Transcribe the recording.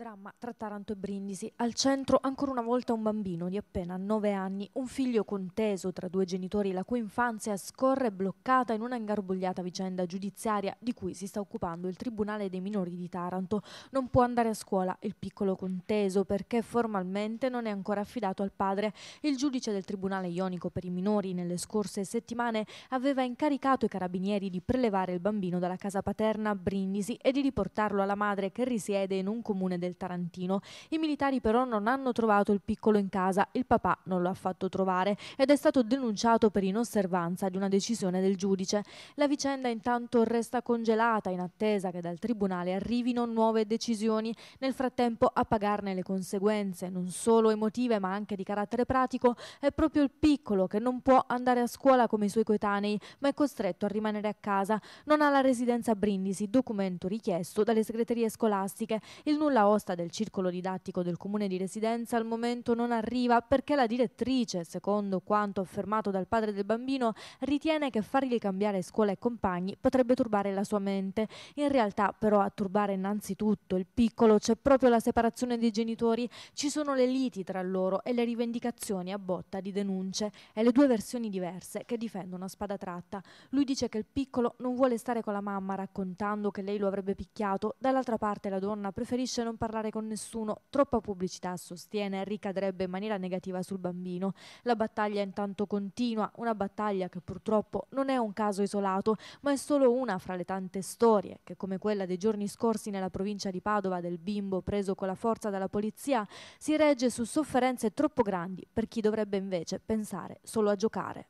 Dramma tra Taranto e Brindisi. Al centro ancora una volta un bambino di appena 9 anni, un figlio conteso tra due genitori la cui infanzia scorre bloccata in una ingarbugliata vicenda giudiziaria di cui si sta occupando il Tribunale dei minori di Taranto. Non può andare a scuola il piccolo conteso perché formalmente non è ancora affidato al padre. Il giudice del Tribunale Ionico per i minori nelle scorse settimane aveva incaricato i carabinieri di prelevare il bambino dalla casa paterna a Brindisi e di riportarlo alla madre che risiede in un comune del del Tarantino. I militari però non hanno trovato il piccolo in casa, il papà non lo ha fatto trovare ed è stato denunciato per inosservanza di una decisione del giudice. La vicenda intanto resta congelata in attesa che dal Tribunale arrivino nuove decisioni, nel frattempo a pagarne le conseguenze, non solo emotive ma anche di carattere pratico, è proprio il piccolo che non può andare a scuola come i suoi coetanei, ma è costretto a rimanere a casa. Non ha la residenza a Brindisi, documento richiesto dalle segreterie scolastiche. Il nulla Aosta del circolo didattico del comune di residenza al momento non arriva perché la direttrice, secondo quanto affermato dal padre del bambino, ritiene che fargli cambiare scuola e compagni potrebbe turbare la sua mente. In realtà però a turbare innanzitutto il piccolo c'è proprio la separazione dei genitori, ci sono le liti tra loro e le rivendicazioni a botta di denunce e le due versioni diverse che difendono a spada tratta. Lui dice che il piccolo non vuole stare con la mamma raccontando che lei lo avrebbe picchiato, dall'altra parte la donna preferisce non parlare con nessuno, troppa pubblicità, sostiene, ricadrebbe in maniera negativa sul bambino. La battaglia intanto continua, una battaglia che purtroppo non è un caso isolato, ma è solo una fra le tante storie che, come quella dei giorni scorsi nella provincia di Padova del bimbo preso con la forza dalla polizia, si regge su sofferenze troppo grandi per chi dovrebbe invece pensare solo a giocare.